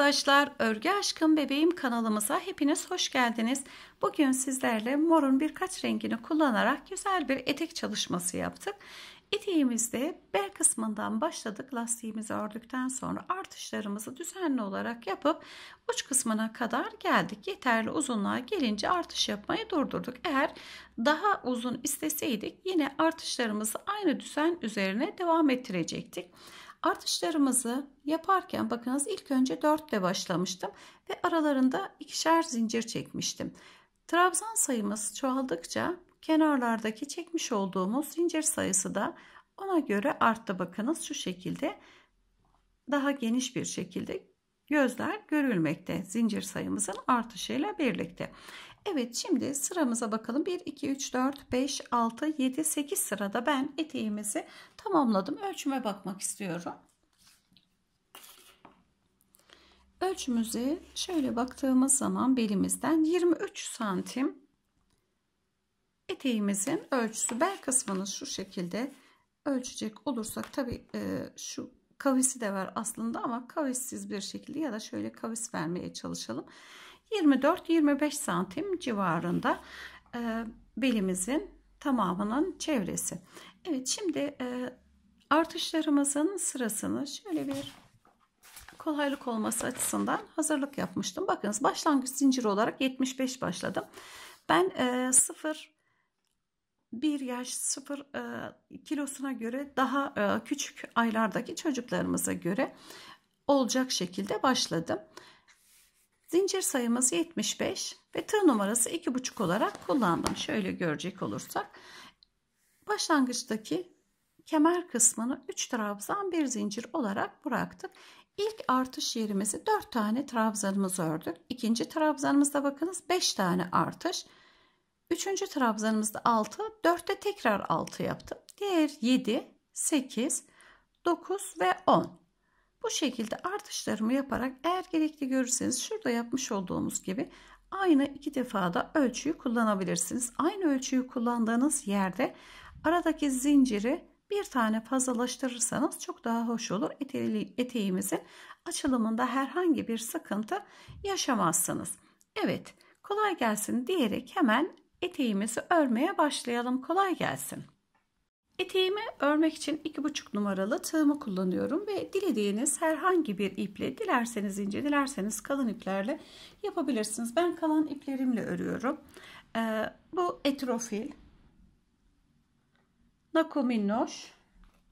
arkadaşlar, Örgü Aşkım Bebeğim kanalımıza hepiniz hoş geldiniz. Bugün sizlerle morun birkaç rengini kullanarak güzel bir etek çalışması yaptık. Eteğimizde bel kısmından başladık. Lastiğimizi ördükten sonra artışlarımızı düzenli olarak yapıp uç kısmına kadar geldik. Yeterli uzunluğa gelince artış yapmayı durdurduk. Eğer daha uzun isteseydik yine artışlarımızı aynı düzen üzerine devam ettirecektik. Artışlarımızı yaparken bakınız ilk önce 4 ile başlamıştım ve aralarında ikişer zincir çekmiştim. Trabzan sayımız çoğaldıkça kenarlardaki çekmiş olduğumuz zincir sayısı da ona göre arttı. Bakınız şu şekilde daha geniş bir şekilde gözler görülmekte zincir sayımızın artışıyla birlikte. Evet şimdi sıramıza bakalım. 1, 2, 3, 4, 5, 6, 7, 8 sırada ben eteğimizi tamamladım. Ölçüme bakmak istiyorum. Ölçümüzü şöyle baktığımız zaman belimizden 23 santim eteğimizin ölçüsü bel kısmını şu şekilde ölçecek olursak tabi e, şu kavisi de var aslında ama kavissiz bir şekilde ya da şöyle kavis vermeye çalışalım. 24-25 santim civarında e, belimizin tamamının çevresi. Evet şimdi e, artışlarımızın sırasını şöyle bir kolaylık olması açısından hazırlık yapmıştım. Bakınız başlangıç zinciri olarak 75 başladım. Ben e, 0 1 yaş 0 e, kilosuna göre daha e, küçük aylardaki çocuklarımıza göre olacak şekilde başladım. Zincir sayımız 75 ve tığ numarası 2,5 olarak kullandım. Şöyle görecek olursak başlangıçtaki kemer kısmını 3 trabzan bir zincir olarak bıraktık. İlk artış yerimizi 4 tane trabzanımız ördük. İkinci trabzanımızda bakınız 5 tane artış. Üçüncü trabzanımızda 6, 4'te tekrar 6 yaptım. Diğer 7, 8, 9 ve 10. Bu şekilde artışlarımı yaparak eğer gerekli görürseniz şurada yapmış olduğumuz gibi aynı iki defa da ölçüyü kullanabilirsiniz. Aynı ölçüyü kullandığınız yerde aradaki zinciri bir tane fazlalaştırırsanız çok daha hoş olur. Eteği, eteğimizin açılımında herhangi bir sıkıntı yaşamazsınız. Evet kolay gelsin diyerek hemen eteğimizi örmeye başlayalım. Kolay gelsin. Eteğimi örmek için 2,5 numaralı tığımı kullanıyorum ve dilediğiniz herhangi bir iple dilerseniz ince dilerseniz kalın iplerle yapabilirsiniz. Ben kalan iplerimle örüyorum. Ee, bu etrofil, nakominnoş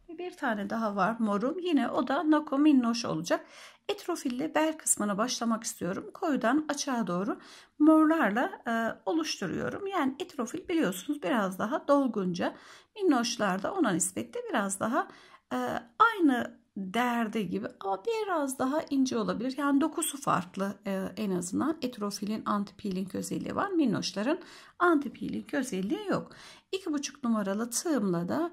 ve bir tane daha var morum. Yine o da nakominnoş olacak. Etrofille bel kısmına başlamak istiyorum. Koyudan açığa doğru morlarla e, oluşturuyorum. Yani etrofil biliyorsunuz biraz daha dolgunca Minnoşlarda da ona nispetle biraz daha e, aynı derde gibi ama biraz daha ince olabilir. Yani dokusu farklı e, en azından. Etrofilin antipilin özelliği var. Minnoşların antipilin özelliği yok. 2,5 numaralı tığımla da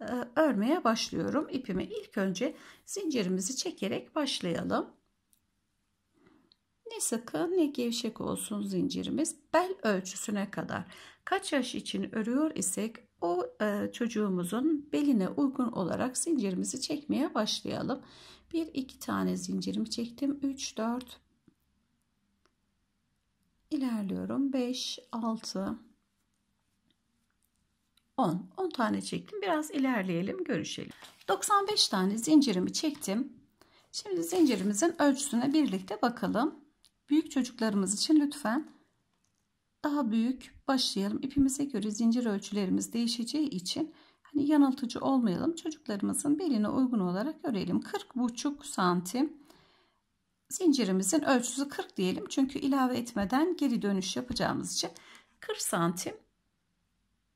e, örmeye başlıyorum. İpimi ilk önce zincirimizi çekerek başlayalım. Ne sıkı ne gevşek olsun zincirimiz bel ölçüsüne kadar. Kaç yaş için örüyor isek o e, çocuğumuzun beline uygun olarak zincirimizi çekmeye başlayalım. 1 2 tane zincirimi çektim. 3 4 ilerliyorum. 5 6 10 10 tane çektim. Biraz ilerleyelim, görüşelim. 95 tane zincirimi çektim. Şimdi zincirimizin ölçüsüne birlikte bakalım. Büyük çocuklarımız için lütfen daha büyük başlayalım. İpimize göre zincir ölçülerimiz değişeceği için hani yanıltıcı olmayalım. Çocuklarımızın beline uygun olarak örelim. 40 buçuk santim zincirimizin ölçüsü 40 diyelim. Çünkü ilave etmeden geri dönüş yapacağımız için 40 santim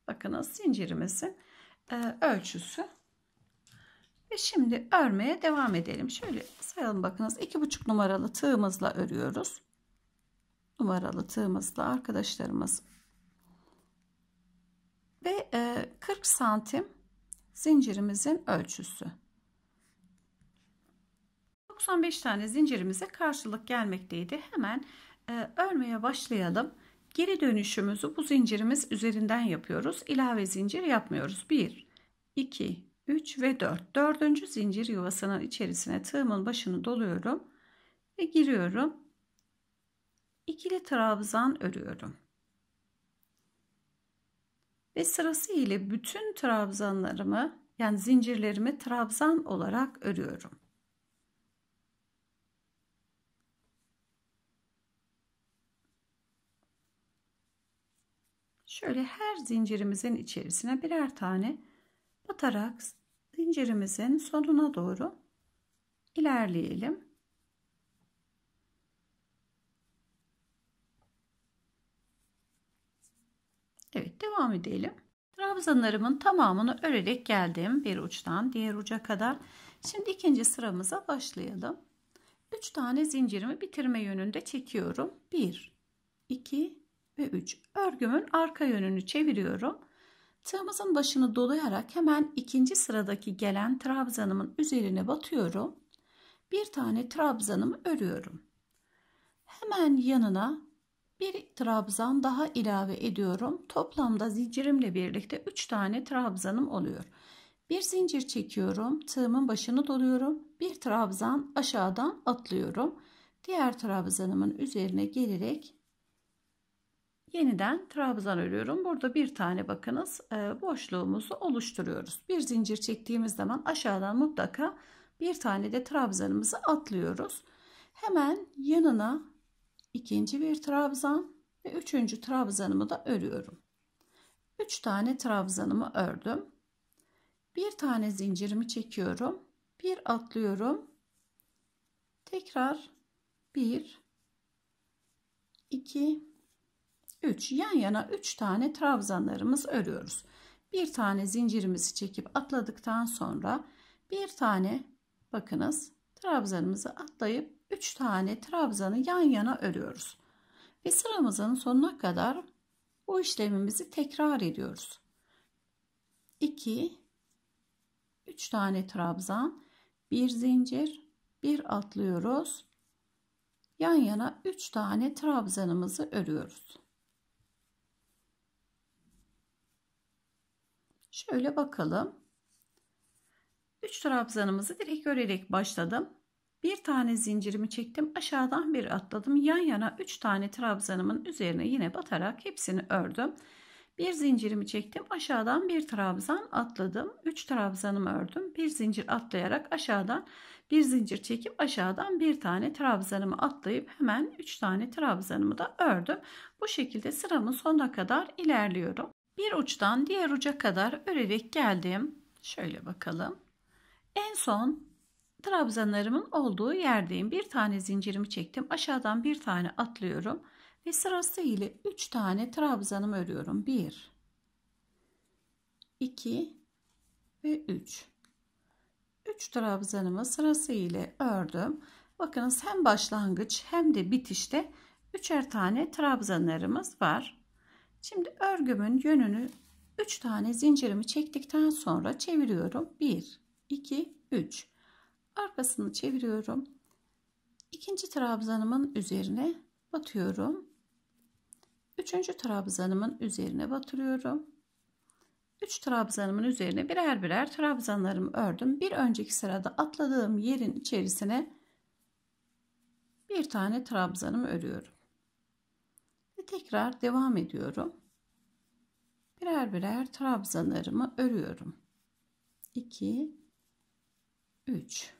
bakınız zincirimizin e, ölçüsü ve şimdi örmeye devam edelim. Şöyle sayalım bakınız. iki buçuk numaralı tığımızla örüyoruz numaralı tığımızla arkadaşlarımız ve 40 e, santim zincirimizin ölçüsü 95 tane zincirimize karşılık gelmekteydi hemen e, örmeye başlayalım geri dönüşümüzü bu zincirimiz üzerinden yapıyoruz ilave zincir yapmıyoruz 1 2 3 ve 4 dördüncü zincir yuvasının içerisine tığımın başını doluyorum ve giriyorum ikili trabzan örüyorum. Ve sırası ile bütün trabzanlarımı yani zincirlerimi trabzan olarak örüyorum. Şöyle her zincirimizin içerisine birer tane batarak zincirimizin sonuna doğru ilerleyelim. Evet devam edelim. Trabzanlarımın tamamını örerek geldim bir uçtan diğer uca kadar. Şimdi ikinci sıramıza başlayalım. 3 tane zincirimi bitirme yönünde çekiyorum. 1, 2 ve 3. Örgümün arka yönünü çeviriyorum. Tığımızın başını dolayarak hemen ikinci sıradaki gelen trabzanımın üzerine batıyorum. Bir tane trabzanımı örüyorum. Hemen yanına bir trabzan daha ilave ediyorum. Toplamda zincirimle birlikte 3 tane trabzanım oluyor. Bir zincir çekiyorum. Tığımın başını doluyorum. Bir trabzan aşağıdan atlıyorum. Diğer trabzanımın üzerine gelerek yeniden trabzan örüyorum. Burada bir tane bakınız e, boşluğumuzu oluşturuyoruz. Bir zincir çektiğimiz zaman aşağıdan mutlaka bir tane de trabzanımızı atlıyoruz. Hemen yanına ikinci bir trabzan ve üçüncü trabzanımı da örüyorum. Üç tane trabzanımı ördüm. Bir tane zincirimi çekiyorum. Bir atlıyorum. Tekrar bir, iki, üç. Yan yana üç tane trabzanlarımız örüyoruz. Bir tane zincirimizi çekip atladıktan sonra bir tane bakınız trabzanımızı atlayıp 3 tane trabzanı yan yana örüyoruz. Ve sıramızın sonuna kadar bu işlemimizi tekrar ediyoruz. 2 3 tane trabzan, bir zincir, bir atlıyoruz. Yan yana 3 tane trabzanımızı örüyoruz. Şöyle bakalım. 3 trabzanımızı direkt örerek başladım. Bir tane zincirimi çektim. Aşağıdan bir atladım. Yan yana 3 tane trabzanımın üzerine yine batarak hepsini ördüm. Bir zincirimi çektim. Aşağıdan bir trabzan atladım. 3 trabzanımı ördüm. Bir zincir atlayarak aşağıdan bir zincir çekip aşağıdan bir tane trabzanımı atlayıp hemen 3 tane trabzanımı da ördüm. Bu şekilde sıramın sonuna kadar ilerliyorum. Bir uçtan diğer uca kadar örerek geldim. Şöyle bakalım. En son trabzanlarımın olduğu yerdeyim. Bir tane zincirimi çektim. Aşağıdan bir tane atlıyorum. Ve sırasıyla 3 tane trabzanımı örüyorum. 1 2 ve 3 3 trabzanımı sırasıyla ördüm. Bakınız hem başlangıç hem de bitişte üçer tane trabzanlarımız var. Şimdi örgümün yönünü 3 tane zincirimi çektikten sonra çeviriyorum. 1 2 3 arkasını çeviriyorum İkinci trabzanımın üzerine batıyorum üçüncü trabzanımın üzerine batırıyorum Üç trabzanımın üzerine birer birer trabzanlarımı ördüm bir önceki sırada atladığım yerin içerisine bir tane trabzanımı örüyorum ve tekrar devam ediyorum birer birer trabzanlarımı örüyorum 2 3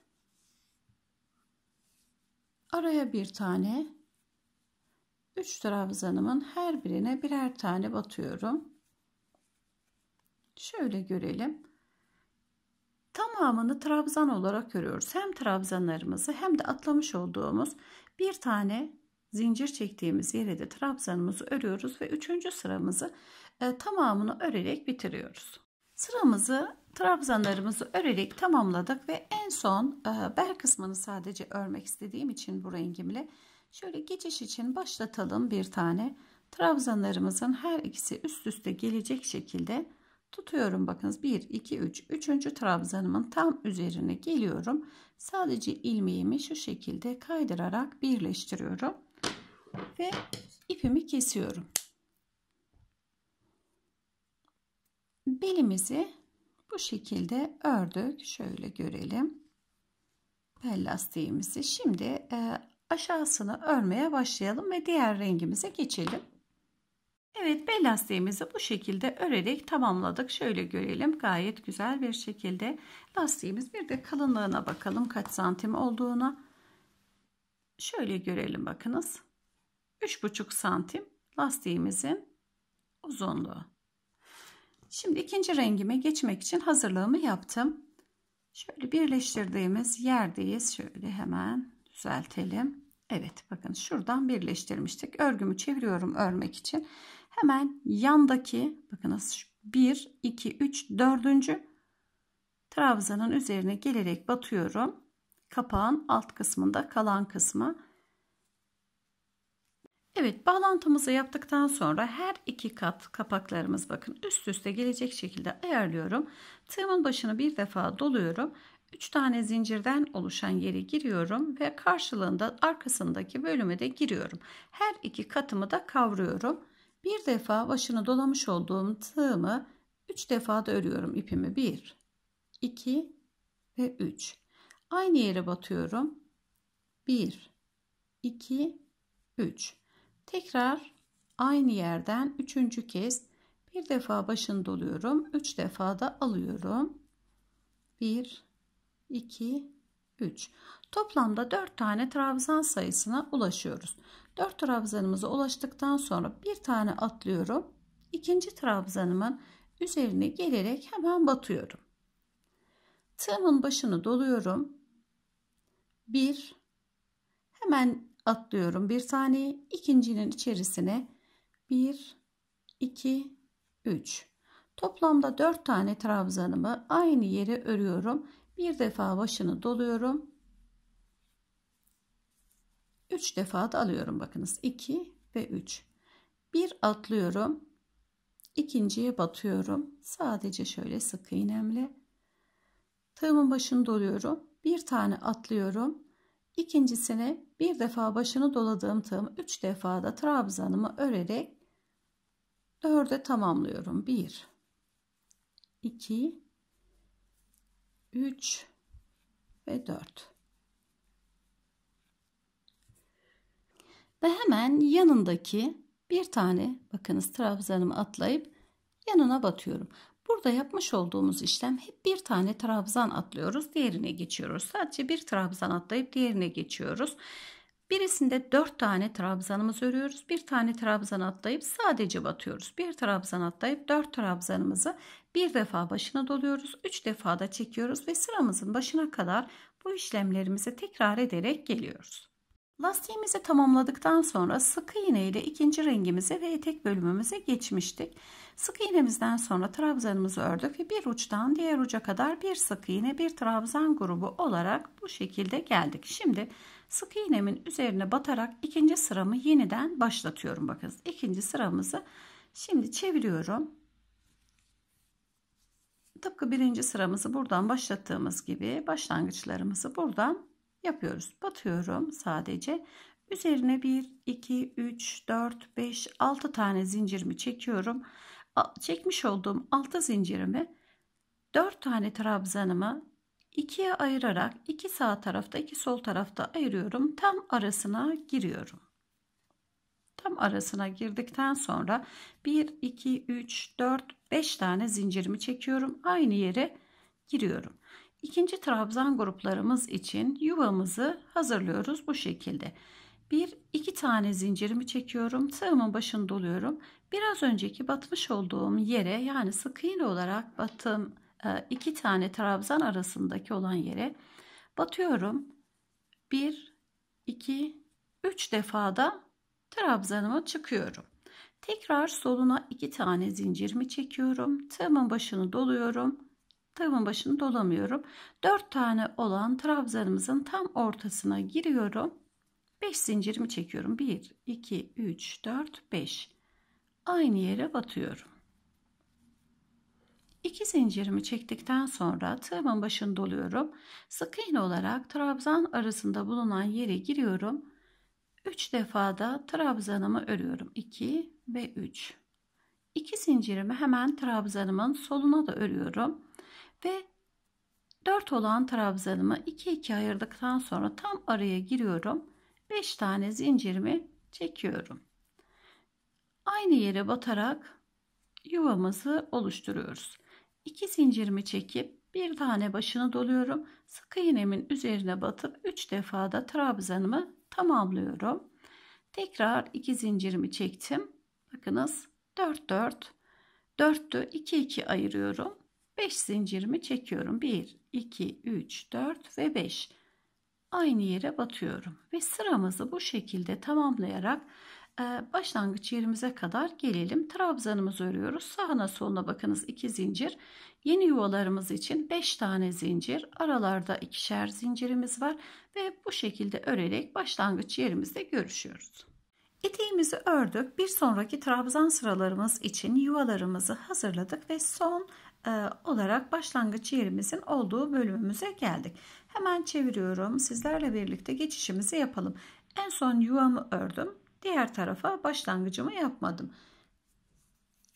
Araya bir tane 3 trabzanımın her birine birer tane batıyorum. Şöyle görelim. Tamamını trabzan olarak örüyoruz. Hem trabzanlarımızı hem de atlamış olduğumuz bir tane zincir çektiğimiz yere de trabzanımızı örüyoruz ve üçüncü sıramızı e, tamamını örerek bitiriyoruz. Sıramızı trabzanlarımızı örerek tamamladık ve en son e, bel kısmını sadece örmek istediğim için bu rengimle şöyle geçiş için başlatalım bir tane. Trabzanlarımızın her ikisi üst üste gelecek şekilde tutuyorum bakınız 1 2 3 üçüncü trabzanımın tam üzerine geliyorum sadece ilmeğimi şu şekilde kaydırarak birleştiriyorum ve ipimi kesiyorum belimizi bu şekilde ördük. Şöyle görelim. Bel lastiğimizi. Şimdi e, aşağısını örmeye başlayalım ve diğer rengimize geçelim. Evet bel lastiğimizi bu şekilde örerek tamamladık. Şöyle görelim gayet güzel bir şekilde lastiğimiz bir de kalınlığına bakalım kaç santim olduğuna. Şöyle görelim bakınız. 3,5 santim lastiğimizin uzunluğu. Şimdi ikinci rengime geçmek için hazırlığımı yaptım. Şöyle birleştirdiğimiz yerdeyiz. Şöyle hemen düzeltelim. Evet bakın şuradan birleştirmiştik. Örgümü çeviriyorum örmek için. Hemen yandaki bakınız 1, 2, 3, 4. trabzanın üzerine gelerek batıyorum. Kapağın alt kısmında kalan kısmı Evet bağlantımızı yaptıktan sonra her iki kat kapaklarımız bakın üst üste gelecek şekilde ayarlıyorum. Tığımın başını bir defa doluyorum. 3 tane zincirden oluşan yere giriyorum ve karşılığında arkasındaki bölüme de giriyorum. Her iki katımı da kavruyorum. Bir defa başını dolamış olduğum tığımı 3 defa da örüyorum ipimi. 1, 2 ve 3. Aynı yere batıyorum. 1, 2, 3. Tekrar aynı yerden üçüncü kez bir defa başını doluyorum. Üç defa da alıyorum. Bir, iki, üç. Toplamda dört tane trabzan sayısına ulaşıyoruz. Dört trabzanımıza ulaştıktan sonra bir tane atlıyorum. İkinci trabzanımın üzerine gelerek hemen batıyorum. Tığımın başını doluyorum. Bir, hemen atlıyorum bir saniye ikincinin içerisine 1 2 3 toplamda 4 tane trabzanımı aynı yere örüyorum bir defa başını doluyorum 3 defa da alıyorum bakınız 2 ve 3 bir atlıyorum ikinciye batıyorum sadece şöyle sık iğnemle tığımın başını doluyorum bir tane atlıyorum İkincisini bir defa başını doladığım tığım 3 defa da trabzanımı örerek 4'e tamamlıyorum. 1 2 3 ve 4. Ve hemen yanındaki bir tane bakınız trabzanımı atlayıp yanına batıyorum. Burada yapmış olduğumuz işlem hep bir tane trabzan atlıyoruz, diğerine geçiyoruz. Sadece bir trabzan atlayıp diğerine geçiyoruz. Birisinde 4 tane trabzanımız örüyoruz. Bir tane trabzan atlayıp sadece batıyoruz. Bir trabzan atlayıp 4 trabzanımızı bir defa başına doluyoruz. 3 defa da çekiyoruz ve sıramızın başına kadar bu işlemlerimizi tekrar ederek geliyoruz. Lastiğimizi tamamladıktan sonra sıkı iğne ile ikinci rengimize ve etek bölümümüze geçmiştik. Sık iğnemizden sonra trabzanımızı ördük ve bir uçtan diğer uca kadar bir sık iğne bir trabzan grubu olarak bu şekilde geldik. Şimdi sık iğnemin üzerine batarak ikinci sıramı yeniden başlatıyorum. Bakın ikinci sıramızı şimdi çeviriyorum. Tıpkı birinci sıramızı buradan başlattığımız gibi başlangıçlarımızı buradan yapıyoruz. Batıyorum sadece. Üzerine 1, 2, 3, 4, 5, 6 tane zincirimi çekiyorum çekmiş olduğum altı zincirimi dört tane trabzanımı ikiye ayırarak iki sağ tarafta iki sol tarafta ayırıyorum. Tam arasına giriyorum. Tam arasına girdikten sonra 1, 2, 3, 4, 5 tane zincirimi çekiyorum. Aynı yere giriyorum. İkinci trabzan gruplarımız için yuvamızı hazırlıyoruz bu şekilde bir iki tane zincirimi çekiyorum. Tığımın başını doluyorum. Biraz önceki batmış olduğum yere yani sık iğne olarak batım e, iki tane trabzan arasındaki olan yere batıyorum. Bir, iki, üç defada trabzanımı çıkıyorum. Tekrar soluna iki tane zincirimi çekiyorum. Tığımın başını doluyorum. Tığımın başını dolamıyorum. Dört tane olan trabzanımızın tam ortasına giriyorum. 5 zincirimi çekiyorum. 1, 2, 3, 4, 5. Aynı yere batıyorum. 2 zincirimi çektikten sonra tığımın başını doluyorum. Sık iğne olarak trabzan arasında bulunan yere giriyorum. 3 defada trabzanımı örüyorum. 2 ve 3. 2 zincirimi hemen trabzanımın soluna da örüyorum. Ve 4 olan trabzanımı 2 2 ayırdıktan sonra tam araya giriyorum. 5 tane zincirimi çekiyorum. Aynı yere batarak yuvamızı oluşturuyoruz. 2 zincirimi çekip bir tane başını doluyorum. Sık iğnemin üzerine batıp 3 defa da trabzanımı tamamlıyorum. Tekrar 2 zincirimi çektim. Bakınız 4 4 4'tü 2 2 ayırıyorum. 5 zincirimi çekiyorum. 1 2 3 4 ve 5 aynı yere batıyorum ve sıramızı bu şekilde tamamlayarak e, başlangıç yerimize kadar gelelim. Trabzanımızı örüyoruz. Sağına soluna bakınız 2 zincir. Yeni yuvalarımız için 5 tane zincir. Aralarda ikişer zincirimiz var ve bu şekilde örerek başlangıç yerimizde görüşüyoruz. Eteğimizi ördük. Bir sonraki trabzan sıralarımız için yuvalarımızı hazırladık ve son ee, olarak başlangıç yerimizin olduğu bölümümüze geldik. Hemen çeviriyorum. Sizlerle birlikte geçişimizi yapalım. En son yuvamı ördüm. Diğer tarafa başlangıcımı yapmadım.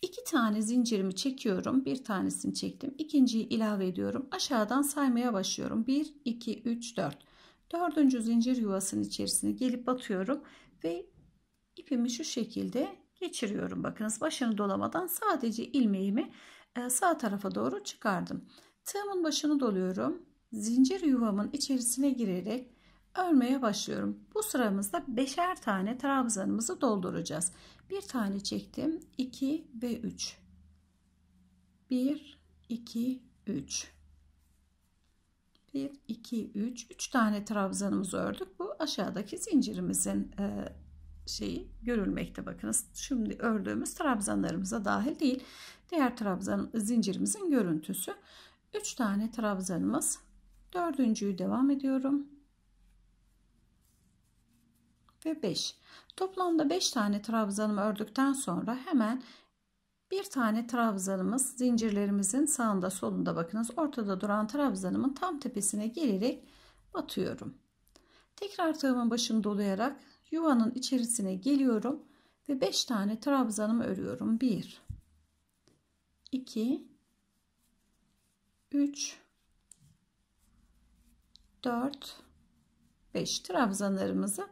İki tane zincirimi çekiyorum. Bir tanesini çektim. İkinciyi ilave ediyorum. Aşağıdan saymaya başlıyorum. 1, 2, 3, 4. Dördüncü zincir yuvasının içerisine gelip batıyorum. Ve ipimi şu şekilde geçiriyorum. Bakınız başını dolamadan sadece ilmeğimi e, sağ tarafa doğru çıkardım. Tığımın başını doluyorum. Zincir yuvamın içerisine girerek örmeye başlıyorum. Bu sıramızda beşer tane trabzanımızı dolduracağız. Bir tane çektim. 2 ve 3. 1 2 3 1 2 3 3 tane trabzanımızı ördük. Bu aşağıdaki zincirimizin e, şeyi görülmekte bakınız. Şimdi ördüğümüz trabzanlarımıza dahil değil. Diğer trabzan zincirimizin görüntüsü. 3 tane trabzanımız. Dördüncüyü devam ediyorum. Ve 5. Toplamda 5 tane trabzanımı ördükten sonra hemen bir tane trabzanımız zincirlerimizin sağında solunda bakınız ortada duran trabzanımın tam tepesine gelerek batıyorum. Tekrar tığımın başını dolayarak yuvanın içerisine geliyorum ve 5 tane trabzanımı örüyorum 1 2 3 4 5 trabzanlarımızı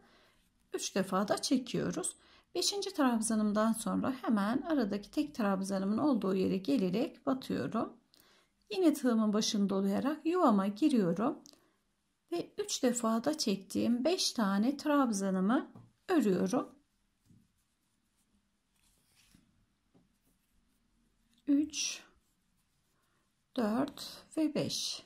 3 defa da çekiyoruz 5. trabzanımdan sonra hemen aradaki tek trabzanımın olduğu yere gelerek batıyorum yine tığımın başını dolayarak yuvama giriyorum ve 3 defada çektiğim 5 tane trabzanımı örüyorum. 3 4 ve 5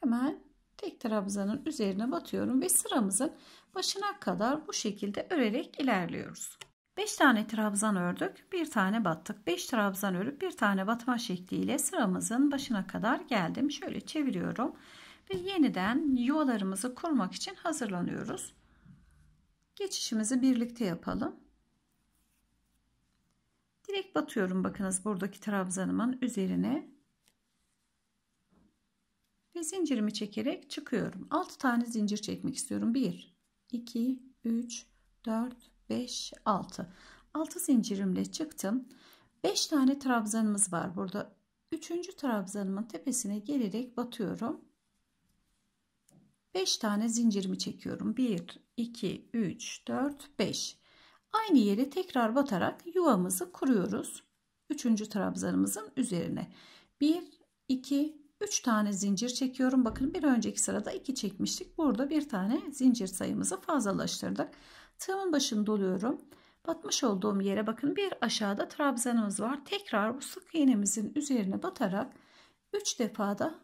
hemen tek trabzanın üzerine batıyorum ve sıramızın başına kadar bu şekilde örerek ilerliyoruz. 5 tane trabzan ördük, bir tane battık. 5 trabzan örüp bir tane batma şekliyle sıramızın başına kadar geldim. Şöyle çeviriyorum ve yeniden yuvalarımızı kurmak için hazırlanıyoruz. Geçişimizi birlikte yapalım. Direkt batıyorum bakınız buradaki trabzanımın üzerine. Ve zincirimi çekerek çıkıyorum. 6 tane zincir çekmek istiyorum. 1 2 3 4 5, 6. 6 zincirimle çıktım. 5 tane trabzanımız var burada. 3. trabzanımın tepesine gelerek batıyorum. 5 tane zincirimi çekiyorum. 1, 2, 3, 4, 5. Aynı yere tekrar batarak yuvamızı kuruyoruz. 3. trabzanımızın üzerine. 1, 2, 3 tane zincir çekiyorum. Bakın bir önceki sırada 2 çekmiştik. Burada bir tane zincir sayımızı fazlalaştırdık. Tığımın başını doluyorum. Batmış olduğum yere bakın bir aşağıda trabzanımız var. Tekrar bu sık iğnemizin üzerine batarak 3 defada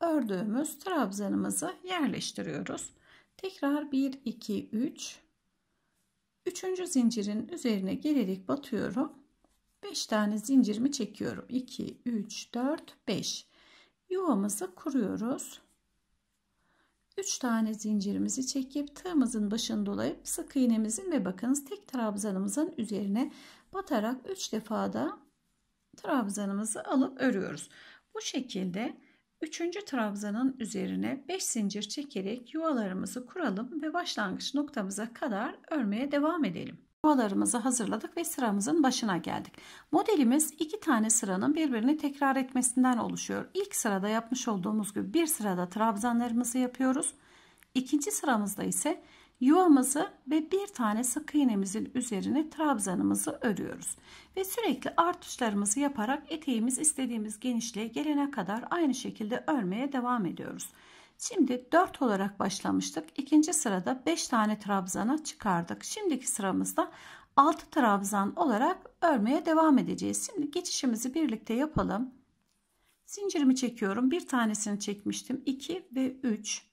ördüğümüz trabzanımızı yerleştiriyoruz. Tekrar 1 2 3 Üçüncü zincirin üzerine gelerek batıyorum. 5 tane zincirimi çekiyorum. 2 3 4 5 Yuvamızı kuruyoruz. 3 tane zincirimizi çekip tığımızın başını dolayıp sık iğnemizin ve bakınız tek trabzanımızın üzerine batarak 3 defa da trabzanımızı alıp örüyoruz. Bu şekilde 3. trabzanın üzerine 5 zincir çekerek yuvalarımızı kuralım ve başlangıç noktamıza kadar örmeye devam edelim. Yuvalarımızı hazırladık ve sıramızın başına geldik. Modelimiz iki tane sıranın birbirini tekrar etmesinden oluşuyor. İlk sırada yapmış olduğumuz gibi bir sırada trabzanlarımızı yapıyoruz. İkinci sıramızda ise yuvamızı ve bir tane sık iğnemizin üzerine trabzanımızı örüyoruz. Ve sürekli artışlarımızı yaparak eteğimiz istediğimiz genişliğe gelene kadar aynı şekilde örmeye devam ediyoruz. Şimdi 4 olarak başlamıştık. İkinci sırada 5 tane trabzana çıkardık. Şimdiki sıramızda 6 trabzan olarak örmeye devam edeceğiz. Şimdi geçişimizi birlikte yapalım. Zincirimi çekiyorum. Bir tanesini çekmiştim. 2 ve 3.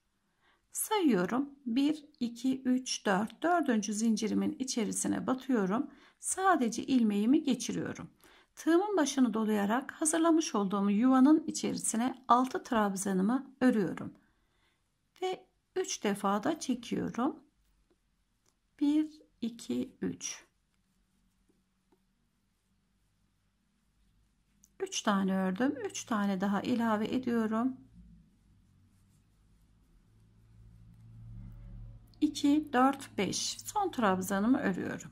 Sayıyorum. 1, 2, 3, 4. Dördüncü zincirimin içerisine batıyorum. Sadece ilmeğimi geçiriyorum. Tığımın başını dolayarak hazırlamış olduğum yuvanın içerisine 6 trabzanımı örüyorum ve 3 defa da çekiyorum. 1 2 3 3 tane ördüm. 3 tane daha ilave ediyorum. 2 4 5 son trabzanımı örüyorum.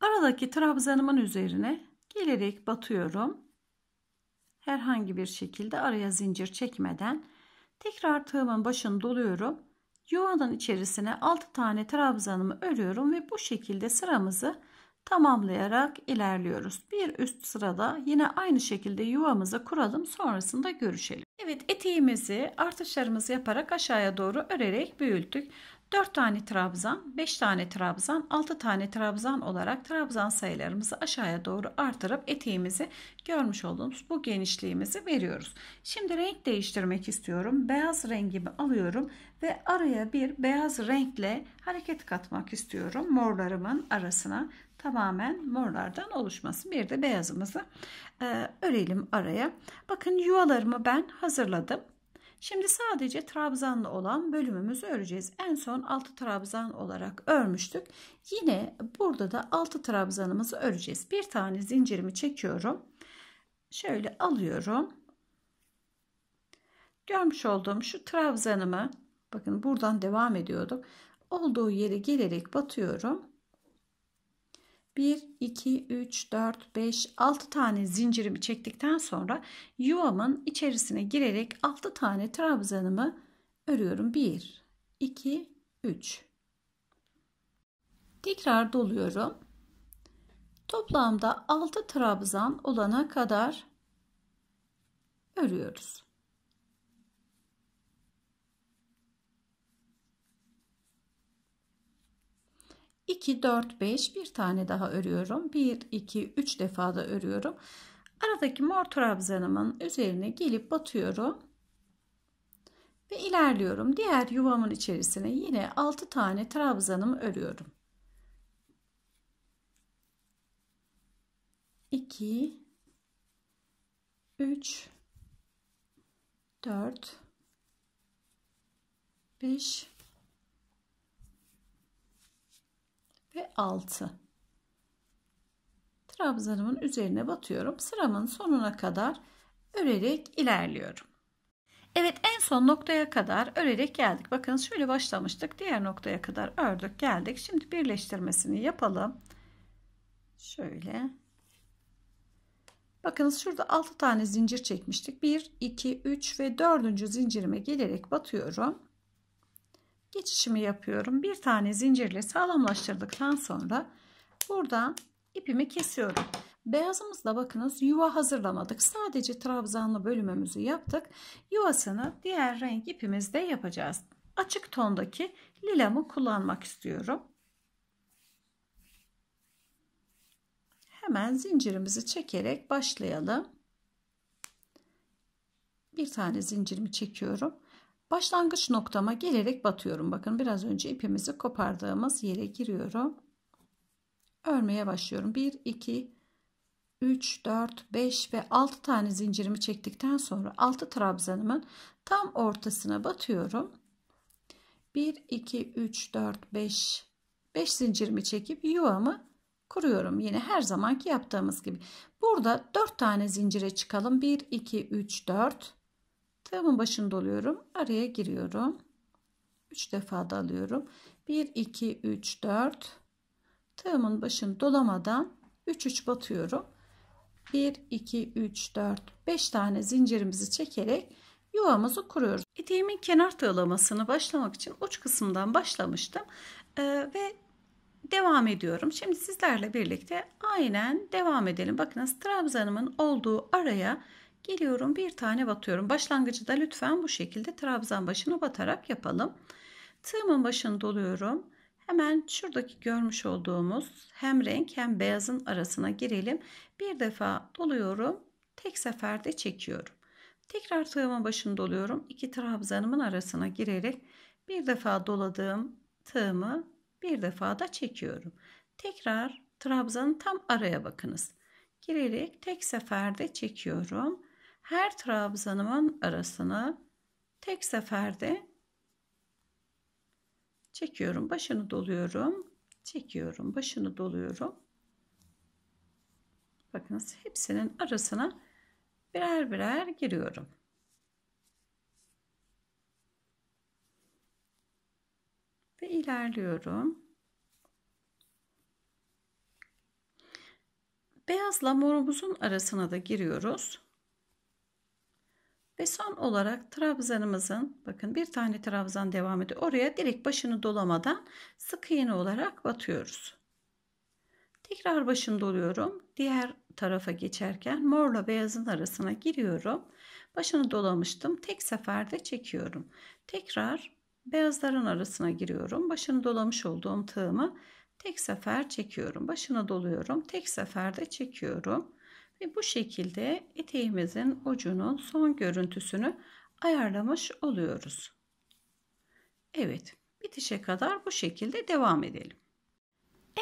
Aradaki trabzanımın üzerine gelerek batıyorum. Herhangi bir şekilde araya zincir çekmeden Tekrar tığımın başını doluyorum. Yuvanın içerisine 6 tane trabzanımı örüyorum ve bu şekilde sıramızı tamamlayarak ilerliyoruz. Bir üst sırada yine aynı şekilde yuvamızı kuralım sonrasında görüşelim. Evet eteğimizi artışlarımızı yaparak aşağıya doğru örerek büyüttük. 4 tane trabzan, 5 tane trabzan, 6 tane trabzan olarak trabzan sayılarımızı aşağıya doğru artırıp eteğimizi görmüş olduğumuz bu genişliğimizi veriyoruz. Şimdi renk değiştirmek istiyorum. Beyaz rengimi alıyorum ve araya bir beyaz renkle hareket katmak istiyorum. Morlarımın arasına tamamen morlardan oluşması. Bir de beyazımızı e, örelim araya. Bakın yuvalarımı ben hazırladım. Şimdi sadece trabzanlı olan bölümümüzü öreceğiz. En son 6 trabzan olarak örmüştük. Yine burada da 6 trabzanımızı öreceğiz. Bir tane zincirimi çekiyorum. Şöyle alıyorum. Görmüş olduğum şu trabzanımı bakın buradan devam ediyorduk. Olduğu yere gelerek batıyorum 1, 2, 3, 4, 5, 6 tane zincirimi çektikten sonra yuvamın içerisine girerek 6 tane trabzanımı örüyorum. 1, 2, 3. Tekrar doluyorum. Toplamda 6 trabzan olana kadar örüyoruz. 2 4 5 bir tane daha örüyorum 1 2 3 defa da örüyorum aradaki mor trabzanımın üzerine gelip batıyorum ve ilerliyorum diğer yuvamın içerisine yine 6 tane trabzanımı örüyorum 2 3 4 5 ve 6. Trabzanımın üzerine batıyorum. Sıramın sonuna kadar örerek ilerliyorum. Evet en son noktaya kadar örerek geldik. Bakın şöyle başlamıştık. Diğer noktaya kadar ördük geldik. Şimdi birleştirmesini yapalım. Şöyle. Bakınız şurada 6 tane zincir çekmiştik. 1, 2, 3 ve 4. zincirime gelerek batıyorum geçişimi yapıyorum. Bir tane zincirle sağlamlaştırdıktan sonra buradan ipimi kesiyorum. Beyazımızda bakınız yuva hazırlamadık. Sadece trabzanlı bölümümüzü yaptık. Yuvasını diğer renk ipimizde yapacağız. Açık tondaki lilamı kullanmak istiyorum. Hemen zincirimizi çekerek başlayalım. Bir tane zincirimi çekiyorum. Başlangıç noktama gelerek batıyorum. Bakın biraz önce ipimizi kopardığımız yere giriyorum. Örmeye başlıyorum. 1, 2, 3, 4, 5 ve 6 tane zincirimi çektikten sonra 6 trabzanımın tam ortasına batıyorum. 1, 2, 3, 4, 5, 5 zincirimi çekip yuvamı kuruyorum. Yine her zamanki yaptığımız gibi. Burada 4 tane zincire çıkalım. 1, 2, 3, 4, Tığımın başını doluyorum, Araya giriyorum. 3 defa da alıyorum. 1, 2, 3, 4. Tığımın başını dolamadan 3, 3 batıyorum. 1, 2, 3, 4, 5 tane zincirimizi çekerek yuvamızı kuruyoruz. Eteğimin kenar tığlamasını başlamak için uç kısımdan başlamıştım. Ee, ve devam ediyorum. Şimdi sizlerle birlikte aynen devam edelim. Bakınız trabzanımın olduğu araya Geliyorum bir tane batıyorum. Başlangıcı da lütfen bu şekilde trabzan başına batarak yapalım. Tığımın başını doluyorum. Hemen şuradaki görmüş olduğumuz hem renk hem beyazın arasına girelim. Bir defa doluyorum. Tek seferde çekiyorum. Tekrar tığımın başını doluyorum. iki trabzanımın arasına girerek bir defa doladığım tığımı bir defa da çekiyorum. Tekrar trabzanın tam araya bakınız. Girerek tek seferde çekiyorum her trabzanımın arasına tek seferde çekiyorum. Başını doluyorum. Çekiyorum. Başını doluyorum. Bakınız hepsinin arasına birer birer giriyorum. Ve ilerliyorum. Beyazla morumuzun arasına da giriyoruz. Ve son olarak trabzanımızın bakın bir tane trabzan devam ediyor. Oraya direkt başını dolamadan sık iğne olarak batıyoruz. Tekrar başını doluyorum. Diğer tarafa geçerken morla beyazın arasına giriyorum. Başını dolamıştım. Tek seferde çekiyorum. Tekrar beyazların arasına giriyorum. Başını dolamış olduğum tığımı tek sefer çekiyorum. Başını doluyorum. Tek seferde çekiyorum. Ve bu şekilde eteğimizin ucunun son görüntüsünü ayarlamış oluyoruz. Evet bitişe kadar bu şekilde devam edelim.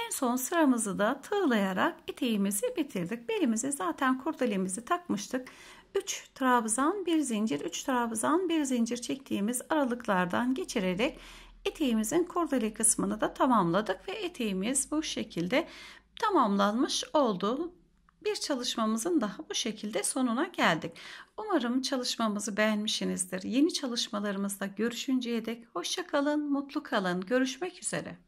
En son sıramızı da tığlayarak eteğimizi bitirdik. Belimize zaten kurdelemizi takmıştık. 3 trabzan bir zincir 3 trabzan bir zincir çektiğimiz aralıklardan geçirerek eteğimizin kurdele kısmını da tamamladık ve eteğimiz bu şekilde tamamlanmış oldu. Bir çalışmamızın daha bu şekilde sonuna geldik. Umarım çalışmamızı beğenmişsinizdir. Yeni çalışmalarımızda görüşünceye dek hoşça kalın, mutlu kalın. Görüşmek üzere.